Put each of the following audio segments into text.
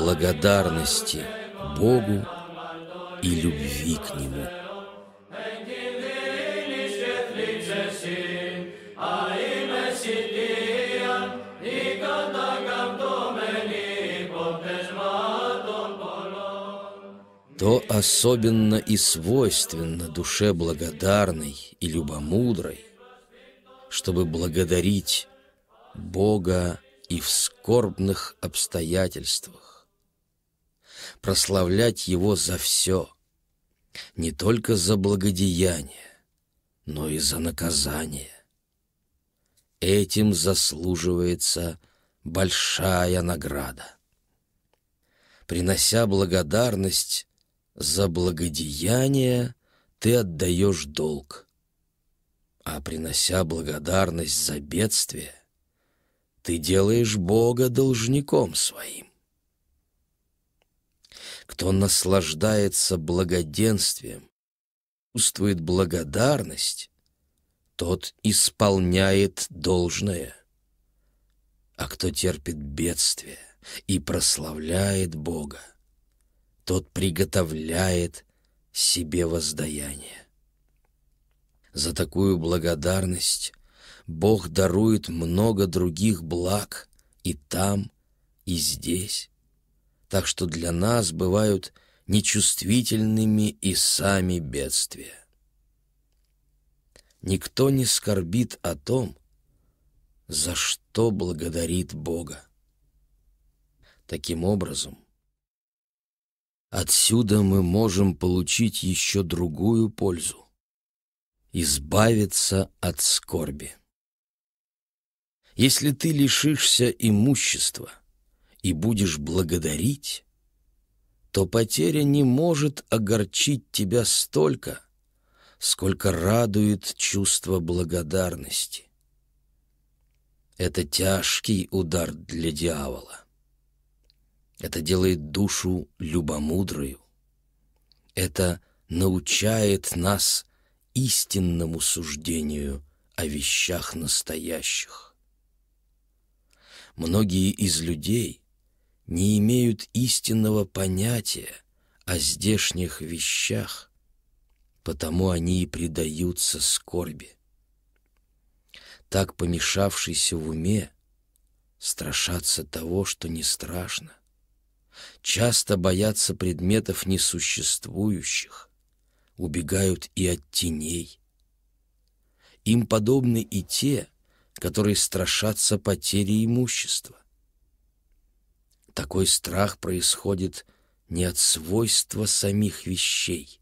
благодарности Богу и любви к Нему. То особенно и свойственно душе благодарной и любомудрой, чтобы благодарить Бога и в скорбных обстоятельствах прославлять его за все, не только за благодеяние, но и за наказание. Этим заслуживается большая награда. Принося благодарность за благодеяние, ты отдаешь долг, а принося благодарность за бедствие, ты делаешь Бога должником своим кто наслаждается благоденствием, чувствует благодарность, тот исполняет должное. А кто терпит бедствие и прославляет Бога, тот приготовляет себе воздаяние. За такую благодарность Бог дарует много других благ и там, и здесь так что для нас бывают нечувствительными и сами бедствия. Никто не скорбит о том, за что благодарит Бога. Таким образом, отсюда мы можем получить еще другую пользу — избавиться от скорби. Если ты лишишься имущества — и будешь благодарить, то потеря не может огорчить тебя столько, сколько радует чувство благодарности. Это тяжкий удар для дьявола. Это делает душу любомудрою. Это научает нас истинному суждению о вещах настоящих. Многие из людей не имеют истинного понятия о здешних вещах, потому они и предаются скорби. Так, помешавшийся в уме, страшаться того, что не страшно. Часто боятся предметов несуществующих, убегают и от теней. Им подобны и те, которые страшатся потери имущества. Такой страх происходит не от свойства самих вещей,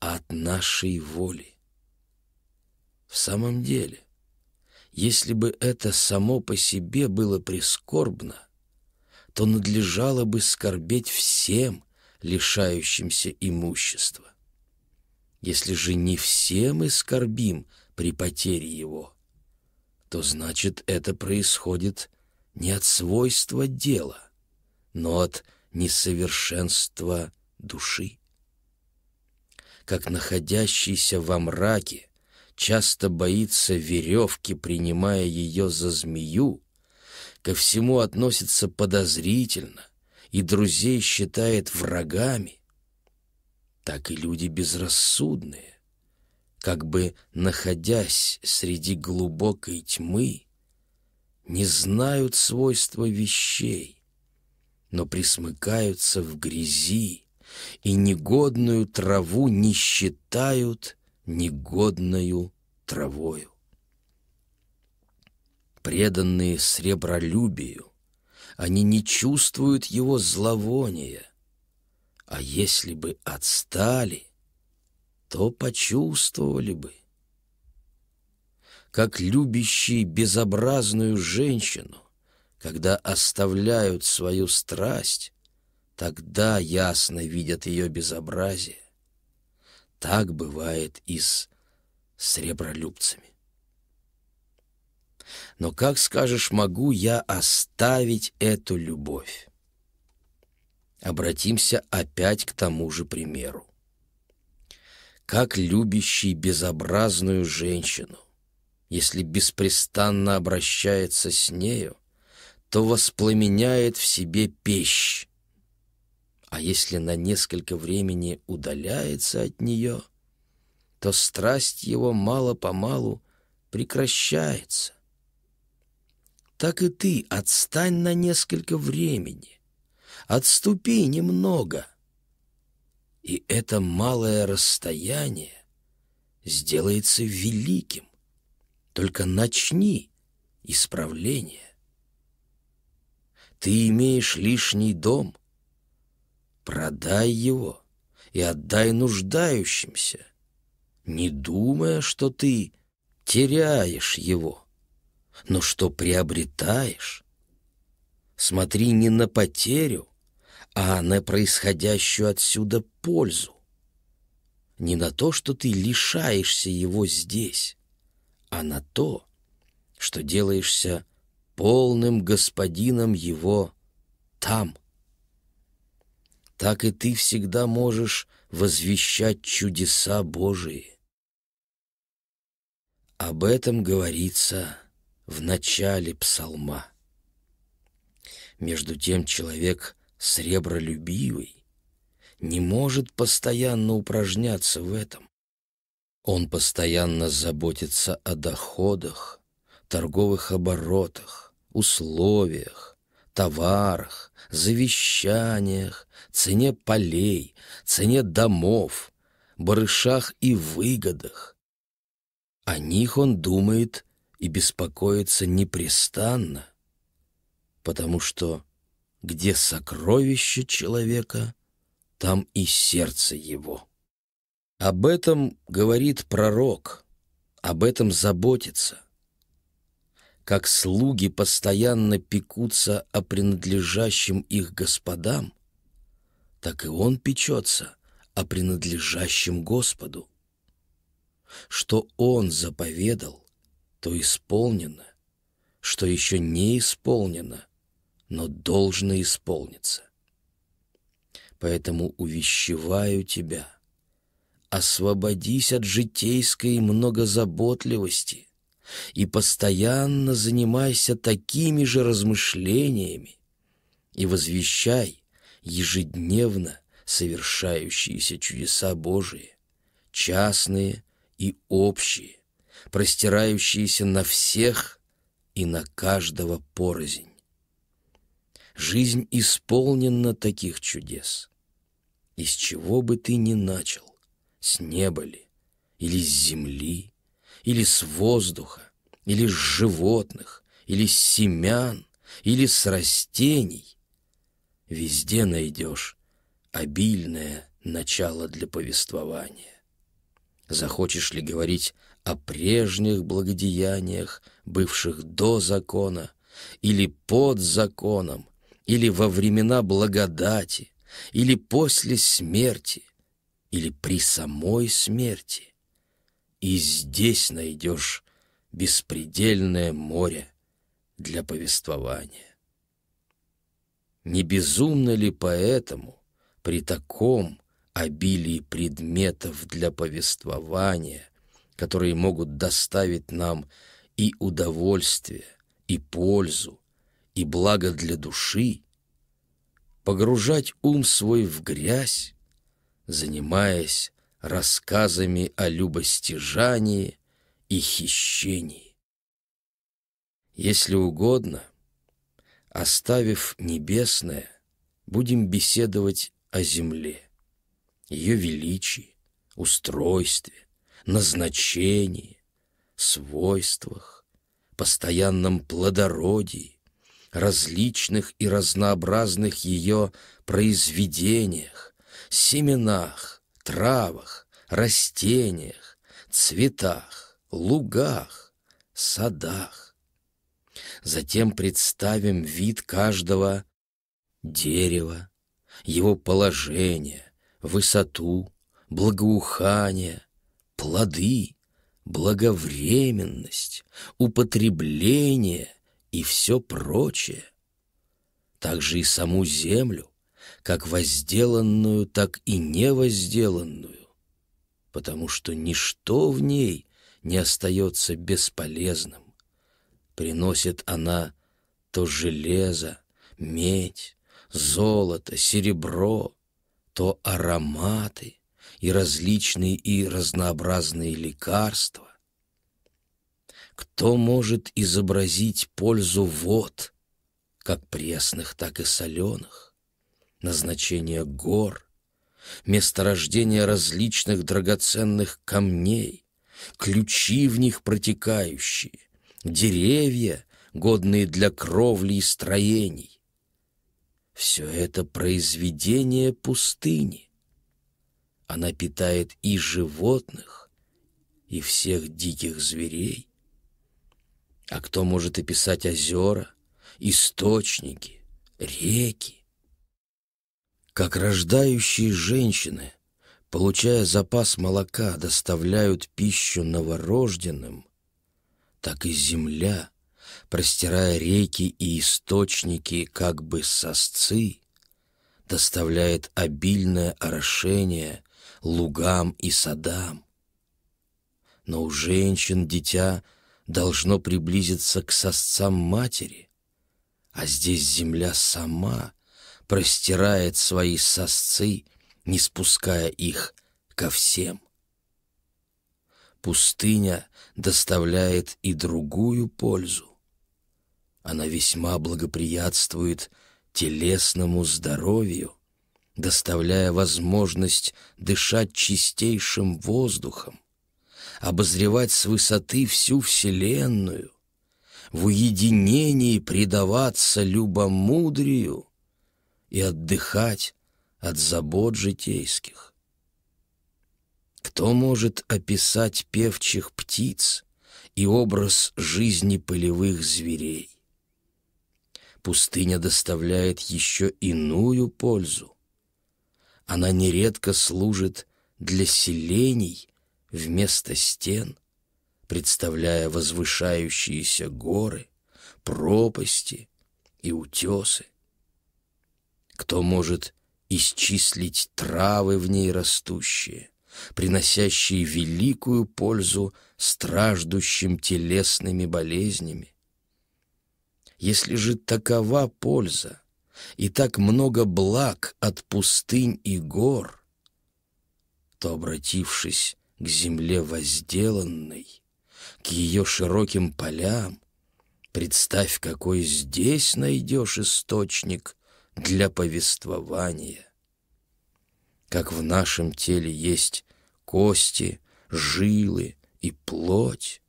а от нашей воли. В самом деле, если бы это само по себе было прискорбно, то надлежало бы скорбеть всем, лишающимся имущества. Если же не все мы скорбим при потере его, то значит это происходит не от свойства дела, но от несовершенства души. Как находящийся во мраке часто боится веревки, принимая ее за змею, ко всему относится подозрительно и друзей считает врагами, так и люди безрассудные, как бы находясь среди глубокой тьмы, не знают свойства вещей, но присмыкаются в грязи и негодную траву не считают негодною травою. Преданные сребролюбию, они не чувствуют его зловония, а если бы отстали, то почувствовали бы как любящий безобразную женщину, когда оставляют свою страсть, тогда ясно видят ее безобразие. Так бывает и с сребролюбцами. Но как скажешь, могу я оставить эту любовь? Обратимся опять к тому же примеру. Как любящий безобразную женщину, если беспрестанно обращается с нею, то воспламеняет в себе пищ. А если на несколько времени удаляется от нее, то страсть его мало-помалу прекращается. Так и ты отстань на несколько времени, отступи немного, и это малое расстояние сделается великим. Только начни исправление. Ты имеешь лишний дом. Продай его и отдай нуждающимся, не думая, что ты теряешь его, но что приобретаешь. Смотри не на потерю, а на происходящую отсюда пользу. Не на то, что ты лишаешься его здесь, а на то, что делаешься полным господином его там. Так и ты всегда можешь возвещать чудеса Божии. Об этом говорится в начале псалма. Между тем человек сребролюбивый не может постоянно упражняться в этом. Он постоянно заботится о доходах, торговых оборотах, условиях, товарах, завещаниях, цене полей, цене домов, барышах и выгодах. О них он думает и беспокоится непрестанно, потому что где сокровище человека, там и сердце его. Об этом говорит пророк, об этом заботится. Как слуги постоянно пекутся о принадлежащем их господам, так и он печется о принадлежащем Господу. Что он заповедал, то исполнено, что еще не исполнено, но должно исполниться. Поэтому увещеваю тебя — освободись от житейской многозаботливости и постоянно занимайся такими же размышлениями и возвещай ежедневно совершающиеся чудеса Божии, частные и общие, простирающиеся на всех и на каждого порознь. Жизнь исполнена таких чудес. Из чего бы ты ни начал, с неба ли, или с земли, или с воздуха, или с животных, или с семян, или с растений. Везде найдешь обильное начало для повествования. Захочешь ли говорить о прежних благодеяниях, бывших до закона, или под законом, или во времена благодати, или после смерти, или при самой смерти. И здесь найдешь беспредельное море для повествования. Не безумно ли поэтому при таком обилии предметов для повествования, которые могут доставить нам и удовольствие, и пользу, и благо для души, погружать ум свой в грязь, занимаясь рассказами о любостяжании и хищении. Если угодно, оставив небесное, будем беседовать о земле, ее величии, устройстве, назначении, свойствах, постоянном плодородии, различных и разнообразных ее произведениях, семенах, травах, растениях, цветах, лугах, садах. Затем представим вид каждого дерева, его положение, высоту, благоухание, плоды, благовременность, употребление и все прочее. Также и саму землю, как возделанную, так и невозделанную, потому что ничто в ней не остается бесполезным. Приносит она то железо, медь, золото, серебро, то ароматы и различные и разнообразные лекарства. Кто может изобразить пользу вод, как пресных, так и соленых? назначение гор, месторождение различных драгоценных камней, ключи в них протекающие, деревья, годные для кровли и строений. Все это произведение пустыни. Она питает и животных, и всех диких зверей. А кто может описать озера, источники, реки? как рождающие женщины, получая запас молока, доставляют пищу новорожденным, так и земля, простирая реки и источники, как бы сосцы, доставляет обильное орошение лугам и садам. Но у женщин дитя должно приблизиться к сосцам матери, а здесь земля сама — простирает свои сосцы, не спуская их ко всем. Пустыня доставляет и другую пользу. Она весьма благоприятствует телесному здоровью, доставляя возможность дышать чистейшим воздухом, обозревать с высоты всю Вселенную, в уединении предаваться любомудрию — и отдыхать от забот житейских. Кто может описать певчих птиц и образ жизни полевых зверей? Пустыня доставляет еще иную пользу. Она нередко служит для селений вместо стен, представляя возвышающиеся горы, пропасти и утесы. Кто может исчислить травы в ней растущие, приносящие великую пользу страждущим телесными болезнями? Если же такова польза, и так много благ от пустынь и гор, то, обратившись к земле возделанной, к ее широким полям, представь, какой здесь найдешь источник для повествования. Как в нашем теле есть кости, жилы и плоть,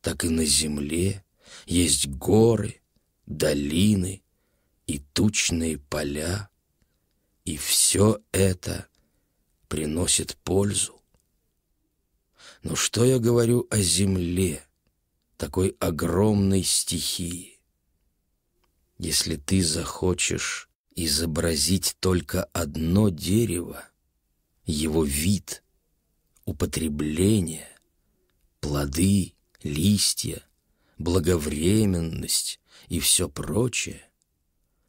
так и на земле есть горы, долины и тучные поля, и все это приносит пользу. Но что я говорю о земле, такой огромной стихии? Если ты захочешь изобразить только одно дерево, его вид, употребление, плоды, листья, благовременность и все прочее,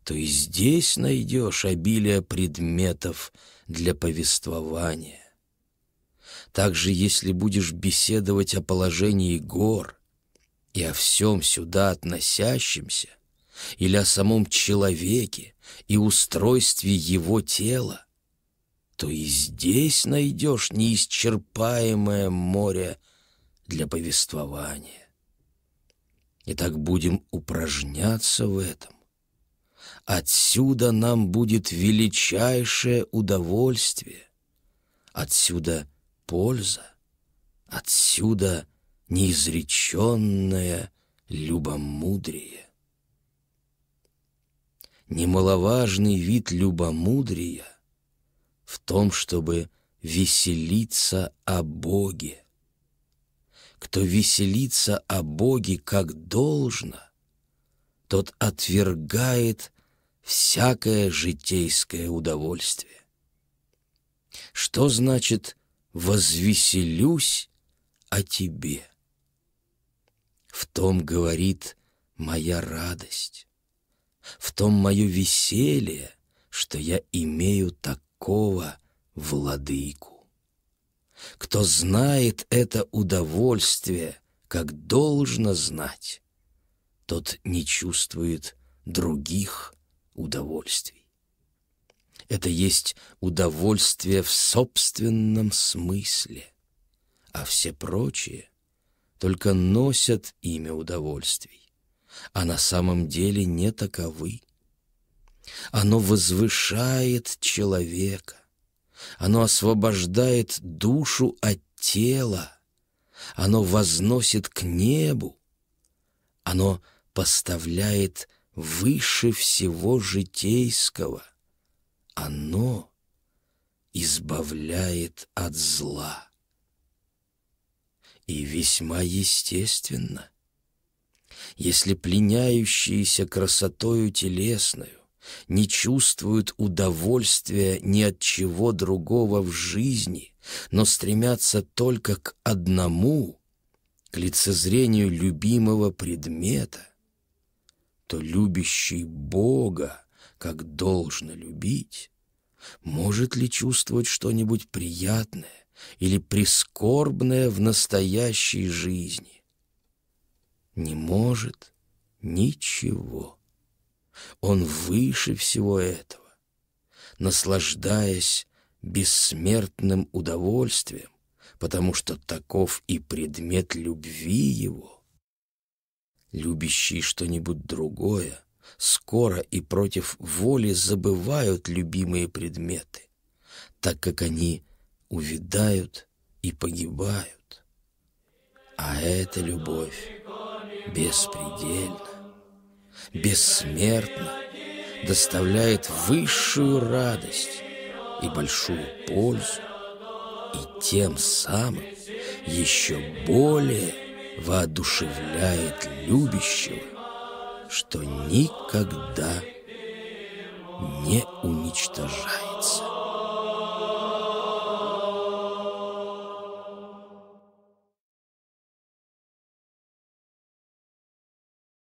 то и здесь найдешь обилие предметов для повествования. Также, если будешь беседовать о положении гор и о всем сюда относящемся, или о самом человеке и устройстве его тела, то и здесь найдешь неисчерпаемое море для повествования. И так будем упражняться в этом. Отсюда нам будет величайшее удовольствие, отсюда польза, отсюда неизреченное любомудрие немаловажный вид любомудрия в том, чтобы веселиться о Боге. Кто веселится о Боге как должно, тот отвергает всякое житейское удовольствие. Что значит «возвеселюсь о тебе»? В том говорит моя радость в том мое веселье, что я имею такого владыку. Кто знает это удовольствие, как должно знать, тот не чувствует других удовольствий. Это есть удовольствие в собственном смысле, а все прочие только носят имя удовольствий а на самом деле не таковы. Оно возвышает человека, оно освобождает душу от тела, оно возносит к небу, оно поставляет выше всего житейского, оно избавляет от зла. И весьма естественно — если пленяющиеся красотою телесную не чувствуют удовольствия ни от чего другого в жизни, но стремятся только к одному, к лицезрению любимого предмета, то любящий Бога, как должно любить, может ли чувствовать что-нибудь приятное или прискорбное в настоящей жизни? не может ничего. Он выше всего этого. Наслаждаясь бессмертным удовольствием, потому что таков и предмет любви его. Любящие что-нибудь другое скоро и против воли забывают любимые предметы, так как они увядают и погибают. А это любовь беспредельно, бессмертно доставляет высшую радость и большую пользу, и тем самым еще более воодушевляет любящего, что никогда не уничтожает.